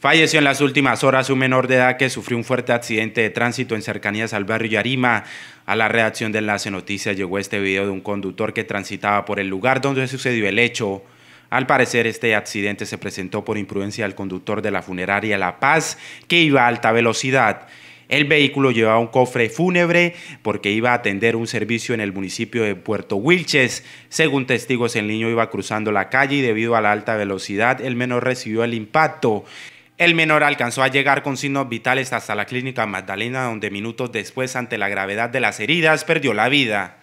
Falleció en las últimas horas un menor de edad que sufrió un fuerte accidente de tránsito en cercanías al barrio Yarima. A la redacción de Enlace Noticias llegó este video de un conductor que transitaba por el lugar donde sucedió el hecho. Al parecer, este accidente se presentó por imprudencia del conductor de la funeraria La Paz, que iba a alta velocidad. El vehículo llevaba un cofre fúnebre porque iba a atender un servicio en el municipio de Puerto Wilches. Según testigos, el niño iba cruzando la calle y debido a la alta velocidad, el menor recibió el impacto. El menor alcanzó a llegar con signos vitales hasta la clínica Magdalena, donde minutos después, ante la gravedad de las heridas, perdió la vida.